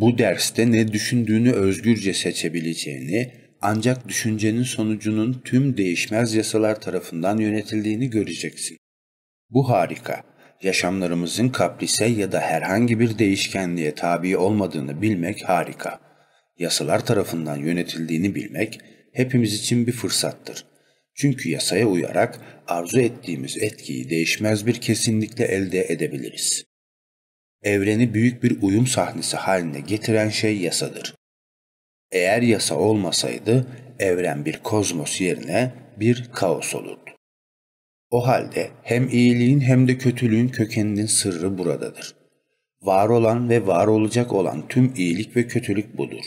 bu derste ne düşündüğünü özgürce seçebileceğini, ancak düşüncenin sonucunun tüm değişmez yasalar tarafından yönetildiğini göreceksin. Bu harika. Yaşamlarımızın kaprise ya da herhangi bir değişkenliğe tabi olmadığını bilmek harika. Yasalar tarafından yönetildiğini bilmek hepimiz için bir fırsattır. Çünkü yasaya uyarak arzu ettiğimiz etkiyi değişmez bir kesinlikle elde edebiliriz evreni büyük bir uyum sahnesi haline getiren şey yasadır. Eğer yasa olmasaydı evren bir kozmos yerine bir kaos olurdu. O halde hem iyiliğin hem de kötülüğün kökeninin sırrı buradadır. Var olan ve var olacak olan tüm iyilik ve kötülük budur.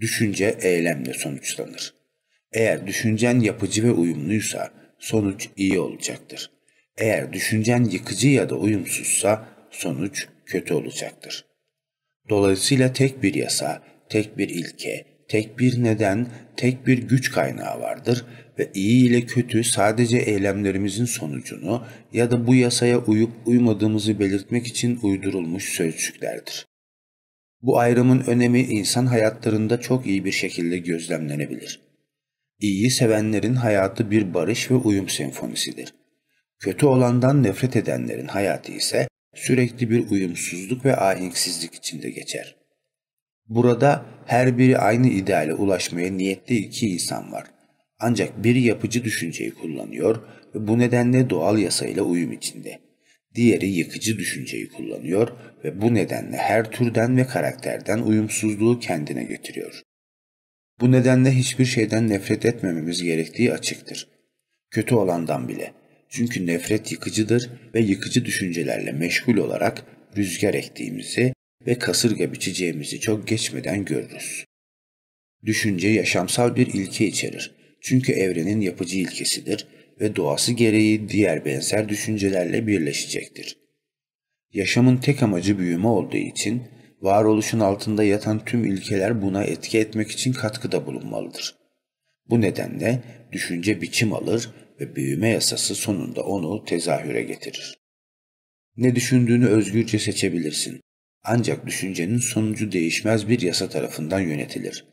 Düşünce eylemle sonuçlanır. Eğer düşüncen yapıcı ve uyumluysa sonuç iyi olacaktır. Eğer düşüncen yıkıcı ya da uyumsuzsa sonuç kötü olacaktır. Dolayısıyla tek bir yasa, tek bir ilke, tek bir neden, tek bir güç kaynağı vardır ve iyi ile kötü sadece eylemlerimizin sonucunu ya da bu yasaya uyup uymadığımızı belirtmek için uydurulmuş sözcüklerdir. Bu ayrımın önemi insan hayatlarında çok iyi bir şekilde gözlemlenebilir. İyiyi sevenlerin hayatı bir barış ve uyum senfonisidir. Kötü olandan nefret edenlerin hayatı ise sürekli bir uyumsuzluk ve ahenksizlik içinde geçer. Burada her biri aynı ideale ulaşmaya niyetli iki insan var. Ancak biri yapıcı düşünceyi kullanıyor ve bu nedenle doğal yasayla uyum içinde. Diğeri yıkıcı düşünceyi kullanıyor ve bu nedenle her türden ve karakterden uyumsuzluğu kendine getiriyor. Bu nedenle hiçbir şeyden nefret etmememiz gerektiği açıktır. Kötü olandan bile. Çünkü nefret yıkıcıdır ve yıkıcı düşüncelerle meşgul olarak rüzgar ektiğimizi ve kasırga biçeceğimizi çok geçmeden görürüz. Düşünce yaşamsal bir ilke içerir. Çünkü evrenin yapıcı ilkesidir ve doğası gereği diğer benzer düşüncelerle birleşecektir. Yaşamın tek amacı büyüme olduğu için varoluşun altında yatan tüm ilkeler buna etki etmek için katkıda bulunmalıdır. Bu nedenle düşünce biçim alır ve büyüme yasası sonunda onu tezahüre getirir. Ne düşündüğünü özgürce seçebilirsin. Ancak düşüncenin sonucu değişmez bir yasa tarafından yönetilir.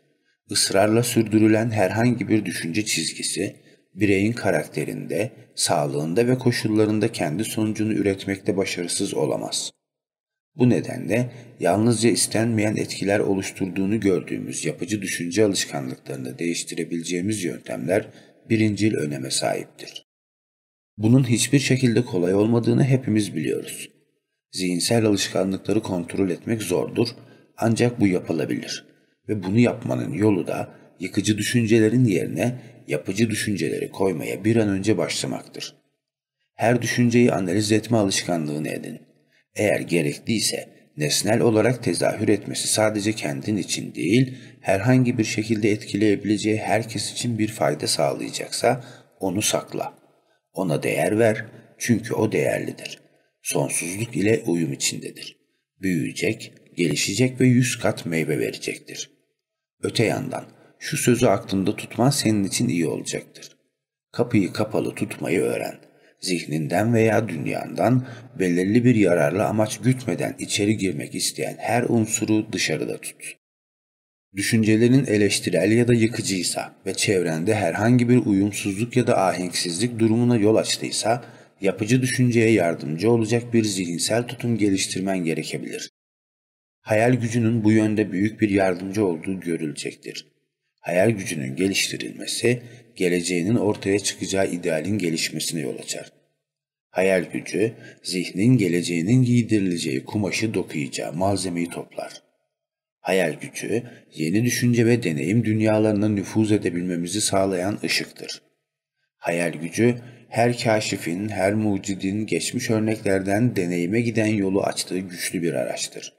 Israrla sürdürülen herhangi bir düşünce çizgisi, bireyin karakterinde, sağlığında ve koşullarında kendi sonucunu üretmekte başarısız olamaz. Bu nedenle yalnızca istenmeyen etkiler oluşturduğunu gördüğümüz yapıcı düşünce alışkanlıklarını değiştirebileceğimiz yöntemler birincil öneme sahiptir. Bunun hiçbir şekilde kolay olmadığını hepimiz biliyoruz. Zihinsel alışkanlıkları kontrol etmek zordur ancak bu yapılabilir ve bunu yapmanın yolu da yıkıcı düşüncelerin yerine yapıcı düşünceleri koymaya bir an önce başlamaktır. Her düşünceyi analiz etme alışkanlığını edin. Eğer gerekliyse nesnel olarak tezahür etmesi sadece kendin için değil, herhangi bir şekilde etkileyebileceği herkes için bir fayda sağlayacaksa onu sakla. Ona değer ver çünkü o değerlidir. Sonsuzluk ile uyum içindedir. Büyüyecek, gelişecek ve yüz kat meyve verecektir. Öte yandan şu sözü aklında tutman senin için iyi olacaktır. Kapıyı kapalı tutmayı öğren.'' zihninden veya dünyandan belirli bir yararlı amaç gütmeden içeri girmek isteyen her unsuru dışarıda tut. Düşüncelerin eleştirel ya da yıkıcıysa ve çevrende herhangi bir uyumsuzluk ya da ahenksizlik durumuna yol açtıysa, yapıcı düşünceye yardımcı olacak bir zihinsel tutum geliştirmen gerekebilir. Hayal gücünün bu yönde büyük bir yardımcı olduğu görülecektir hayal gücünün geliştirilmesi, geleceğinin ortaya çıkacağı idealin gelişmesine yol açar. Hayal gücü, zihnin geleceğinin giydirileceği kumaşı dokuyacağı malzemeyi toplar. Hayal gücü, yeni düşünce ve deneyim dünyalarına nüfuz edebilmemizi sağlayan ışıktır. Hayal gücü, her kaşifin, her mucidin geçmiş örneklerden deneyime giden yolu açtığı güçlü bir araçtır.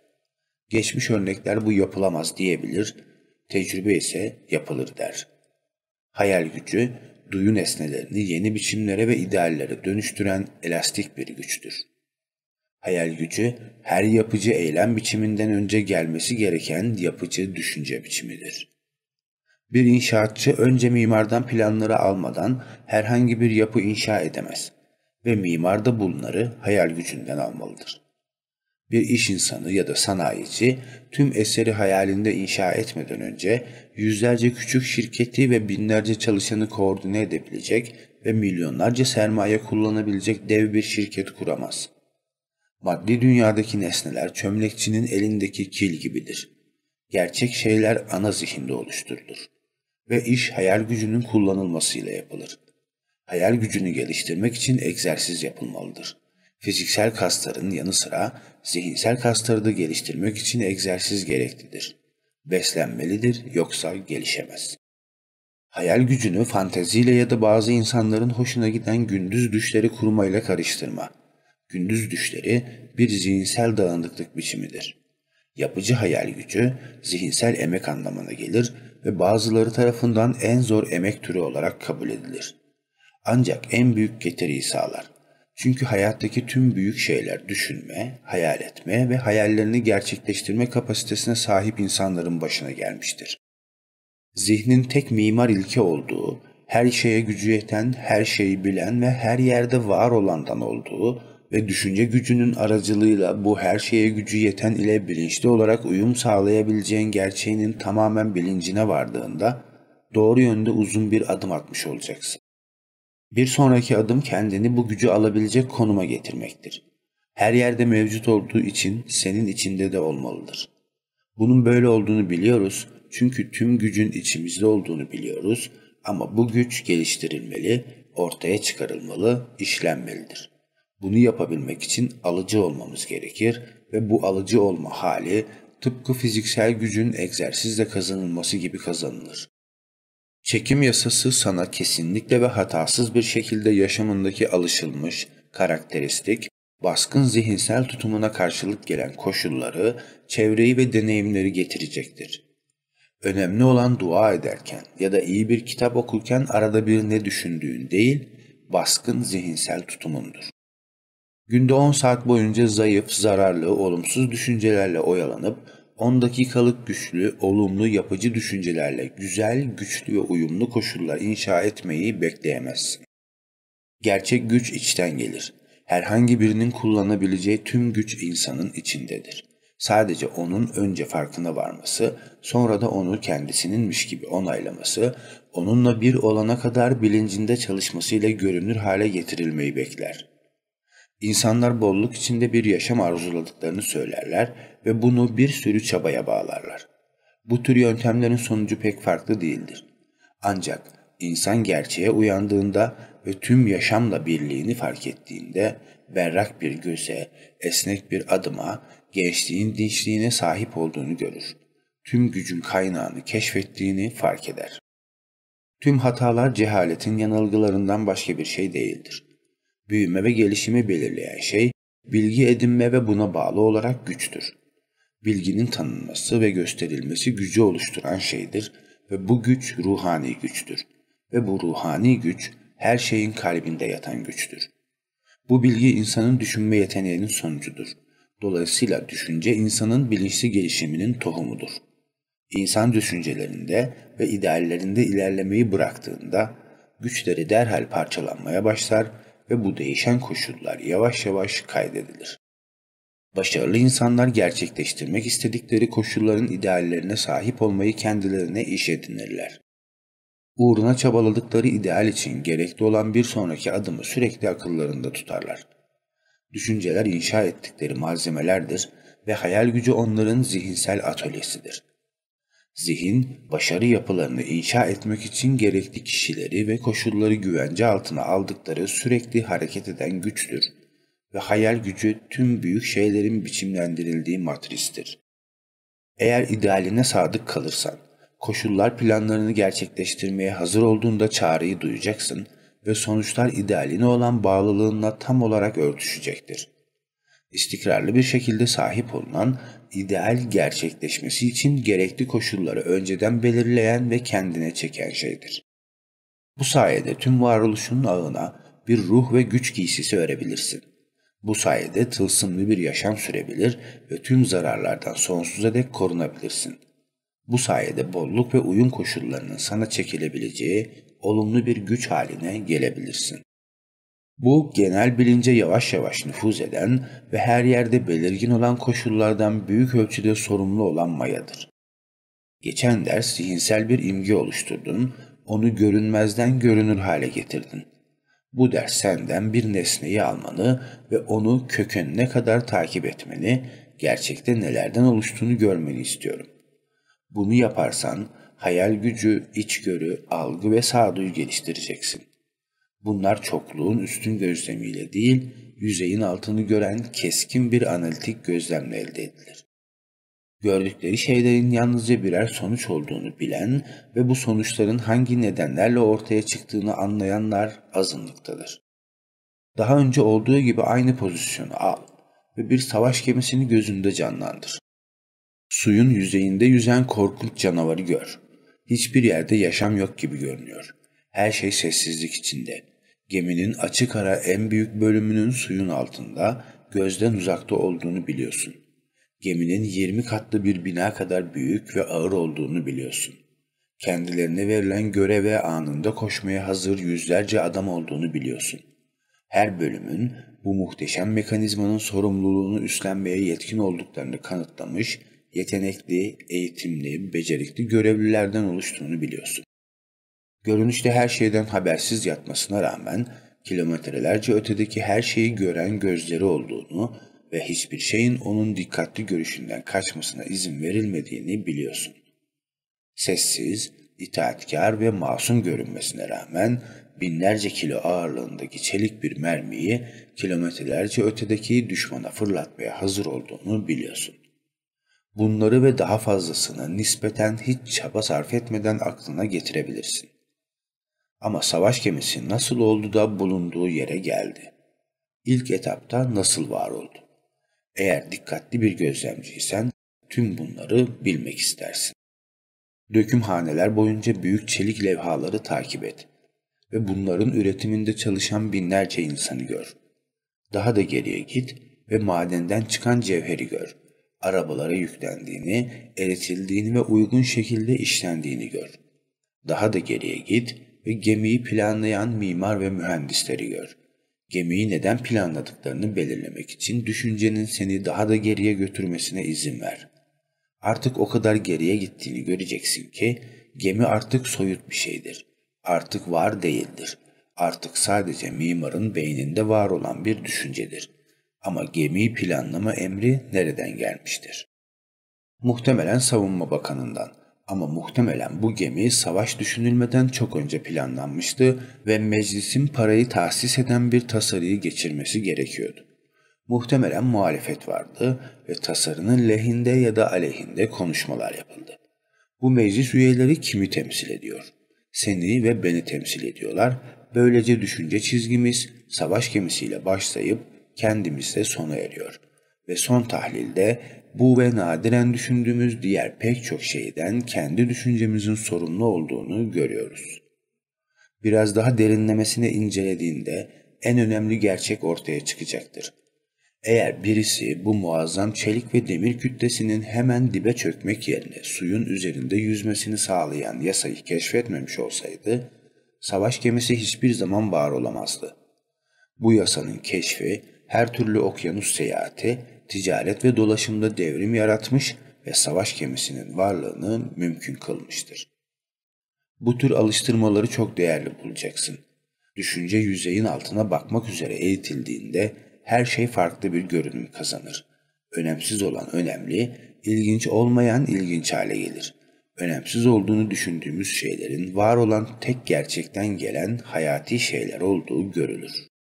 Geçmiş örnekler bu yapılamaz diyebilir, tecrübe ise yapılır der. Hayal gücü, duyu nesnelerini yeni biçimlere ve ideallere dönüştüren elastik bir güçtür. Hayal gücü, her yapıcı eylem biçiminden önce gelmesi gereken yapıcı düşünce biçimidir.'' Bir inşaatçı önce mimardan planları almadan herhangi bir yapı inşa edemez ve mimar da bunları hayal gücünden almalıdır. Bir iş insanı ya da sanayici tüm eseri hayalinde inşa etmeden önce yüzlerce küçük şirketi ve binlerce çalışanı koordine edebilecek ve milyonlarca sermaye kullanabilecek dev bir şirket kuramaz. Maddi dünyadaki nesneler çömlekçinin elindeki kil gibidir. Gerçek şeyler ana zihinde oluşturulur ve iş hayal gücünün kullanılmasıyla yapılır. Hayal gücünü geliştirmek için egzersiz yapılmalıdır. Fiziksel kasların yanı sıra zihinsel kasları da geliştirmek için egzersiz gereklidir. Beslenmelidir yoksa gelişemez. Hayal gücünü fanteziyle ya da bazı insanların hoşuna giden gündüz düşleri kurmayla karıştırma. Gündüz düşleri bir zihinsel dağınıklık biçimidir. Yapıcı hayal gücü zihinsel emek anlamına gelir ve bazıları tarafından en zor emek türü olarak kabul edilir. Ancak en büyük getiriyi sağlar. Çünkü hayattaki tüm büyük şeyler düşünme, hayal etme ve hayallerini gerçekleştirme kapasitesine sahip insanların başına gelmiştir. Zihnin tek mimar ilke olduğu, her şeye gücü yeten, her şeyi bilen ve her yerde var olandan olduğu ve düşünce gücünün aracılığıyla bu her şeye gücü yeten ile bilinçli olarak uyum sağlayabileceğin gerçeğinin tamamen bilincine vardığında doğru yönde uzun bir adım atmış olacaksın. Bir sonraki adım kendini bu gücü alabilecek konuma getirmektir. Her yerde mevcut olduğu için senin içinde de olmalıdır. Bunun böyle olduğunu biliyoruz çünkü tüm gücün içimizde olduğunu biliyoruz ama bu güç geliştirilmeli, ortaya çıkarılmalı, işlenmelidir. Bunu yapabilmek için alıcı olmamız gerekir ve bu alıcı olma hali tıpkı fiziksel gücün egzersizle kazanılması gibi kazanılır. Çekim yasası sana kesinlikle ve hatasız bir şekilde yaşamındaki alışılmış, karakteristik, baskın zihinsel tutumuna karşılık gelen koşulları, çevreyi ve deneyimleri getirecektir. Önemli olan dua ederken ya da iyi bir kitap okurken arada bir ne düşündüğün değil, baskın zihinsel tutumundur. Günde 10 saat boyunca zayıf, zararlı, olumsuz düşüncelerle oyalanıp 10 dakikalık güçlü, olumlu, yapıcı düşüncelerle güzel, güçlü ve uyumlu koşullar inşa etmeyi bekleyemezsin. Gerçek güç içten gelir. Herhangi birinin kullanabileceği tüm güç insanın içindedir. Sadece onun önce farkına varması, sonra da onu kendisininmiş gibi onaylaması, onunla bir olana kadar bilincinde çalışmasıyla görünür hale getirilmeyi bekler.'' İnsanlar bolluk içinde bir yaşam arzuladıklarını söylerler ve bunu bir sürü çabaya bağlarlar. Bu tür yöntemlerin sonucu pek farklı değildir. Ancak insan gerçeğe uyandığında ve tüm yaşamla birliğini fark ettiğinde berrak bir göze, esnek bir adıma, gençliğin dinçliğine sahip olduğunu görür. Tüm gücün kaynağını keşfettiğini fark eder. Tüm hatalar cehaletin yanılgılarından başka bir şey değildir büyüme ve gelişimi belirleyen şey bilgi edinme ve buna bağlı olarak güçtür. Bilginin tanınması ve gösterilmesi gücü oluşturan şeydir ve bu güç ruhani güçtür ve bu ruhani güç her şeyin kalbinde yatan güçtür. Bu bilgi insanın düşünme yeteneğinin sonucudur. Dolayısıyla düşünce insanın bilinçli gelişiminin tohumudur. İnsan düşüncelerinde ve ideallerinde ilerlemeyi bıraktığında güçleri derhal parçalanmaya başlar ve bu değişen koşullar yavaş yavaş kaydedilir. Başarılı insanlar gerçekleştirmek istedikleri koşulların ideallerine sahip olmayı kendilerine iş edinirler. Uğruna çabaladıkları ideal için gerekli olan bir sonraki adımı sürekli akıllarında tutarlar. Düşünceler inşa ettikleri malzemelerdir ve hayal gücü onların zihinsel atölyesidir.'' Zihin, başarı yapılarını inşa etmek için gerekli kişileri ve koşulları güvence altına aldıkları sürekli hareket eden güçtür ve hayal gücü tüm büyük şeylerin biçimlendirildiği matristir. Eğer idealine sadık kalırsan, koşullar planlarını gerçekleştirmeye hazır olduğunda çağrıyı duyacaksın ve sonuçlar idealine olan bağlılığınla tam olarak örtüşecektir istikrarlı bir şekilde sahip olunan ideal gerçekleşmesi için gerekli koşulları önceden belirleyen ve kendine çeken şeydir. Bu sayede tüm varoluşunun ağına bir ruh ve güç giysisi örebilirsin. Bu sayede tılsımlı bir yaşam sürebilir ve tüm zararlardan sonsuza dek korunabilirsin. Bu sayede bolluk ve uyum koşullarının sana çekilebileceği olumlu bir güç haline gelebilirsin. Bu genel bilince yavaş yavaş nüfuz eden ve her yerde belirgin olan koşullardan büyük ölçüde sorumlu olan mayadır. Geçen ders zihinsel bir imge oluşturdun, onu görünmezden görünür hale getirdin. Bu ders senden bir nesneyi almanı ve onu kökenine kadar takip etmeni, gerçekte nelerden oluştuğunu görmeni istiyorum. Bunu yaparsan hayal gücü, içgörü, algı ve sağduyu geliştireceksin. Bunlar çokluğun üstün gözlemiyle değil, yüzeyin altını gören keskin bir analitik gözlemle elde edilir. Gördükleri şeylerin yalnızca birer sonuç olduğunu bilen ve bu sonuçların hangi nedenlerle ortaya çıktığını anlayanlar azınlıktadır. Daha önce olduğu gibi aynı pozisyonu al ve bir savaş gemisini gözünde canlandır. Suyun yüzeyinde yüzen korkunç canavarı gör. Hiçbir yerde yaşam yok gibi görünüyor. Her şey sessizlik içinde Geminin açık ara en büyük bölümünün suyun altında, gözden uzakta olduğunu biliyorsun. Geminin 20 katlı bir bina kadar büyük ve ağır olduğunu biliyorsun. Kendilerine verilen göreve anında koşmaya hazır yüzlerce adam olduğunu biliyorsun. Her bölümün bu muhteşem mekanizmanın sorumluluğunu üstlenmeye yetkin olduklarını kanıtlamış, yetenekli, eğitimli, becerikli görevlilerden oluştuğunu biliyorsun. Görünüşte her şeyden habersiz yatmasına rağmen kilometrelerce ötedeki her şeyi gören gözleri olduğunu ve hiçbir şeyin onun dikkatli görüşünden kaçmasına izin verilmediğini biliyorsun. Sessiz, itaatkar ve masum görünmesine rağmen binlerce kilo ağırlığındaki çelik bir mermiyi kilometrelerce ötedeki düşmana fırlatmaya hazır olduğunu biliyorsun. Bunları ve daha fazlasını nispeten hiç çaba sarf etmeden aklına getirebilirsin. Ama savaş gemisi nasıl oldu da bulunduğu yere geldi? İlk etapta nasıl var oldu? Eğer dikkatli bir gözlemciysen tüm bunları bilmek istersin. Dökümhaneler boyunca büyük çelik levhaları takip et ve bunların üretiminde çalışan binlerce insanı gör. Daha da geriye git ve madenden çıkan cevheri gör. Arabalara yüklendiğini, eritildiğini ve uygun şekilde işlendiğini gör. Daha da geriye git ve gemiyi planlayan mimar ve mühendisleri gör. Gemiyi neden planladıklarını belirlemek için düşüncenin seni daha da geriye götürmesine izin ver. Artık o kadar geriye gittiğini göreceksin ki gemi artık soyut bir şeydir. Artık var değildir. Artık sadece mimarın beyninde var olan bir düşüncedir. Ama gemiyi planlama emri nereden gelmiştir? Muhtemelen savunma bakanından ama muhtemelen bu gemi savaş düşünülmeden çok önce planlanmıştı ve meclisin parayı tahsis eden bir tasarıyı geçirmesi gerekiyordu. Muhtemelen muhalefet vardı ve tasarının lehinde ya da aleyhinde konuşmalar yapıldı. Bu meclis üyeleri kimi temsil ediyor? Seni ve beni temsil ediyorlar. Böylece düşünce çizgimiz savaş gemisiyle başlayıp kendimizde sona eriyor ve son tahlilde bu ve nadiren düşündüğümüz diğer pek çok şeyden kendi düşüncemizin sorumlu olduğunu görüyoruz. Biraz daha derinlemesine incelediğinde en önemli gerçek ortaya çıkacaktır. Eğer birisi bu muazzam çelik ve demir kütlesinin hemen dibe çökmek yerine suyun üzerinde yüzmesini sağlayan yasayı keşfetmemiş olsaydı, savaş gemisi hiçbir zaman var olamazdı. Bu yasanın keşfi her türlü okyanus seyahati, ticaret ve dolaşımda devrim yaratmış ve savaş gemisinin varlığını mümkün kılmıştır. Bu tür alıştırmaları çok değerli bulacaksın. Düşünce yüzeyin altına bakmak üzere eğitildiğinde her şey farklı bir görünüm kazanır. Önemsiz olan önemli, ilginç olmayan ilginç hale gelir. Önemsiz olduğunu düşündüğümüz şeylerin var olan tek gerçekten gelen hayati şeyler olduğu görülür.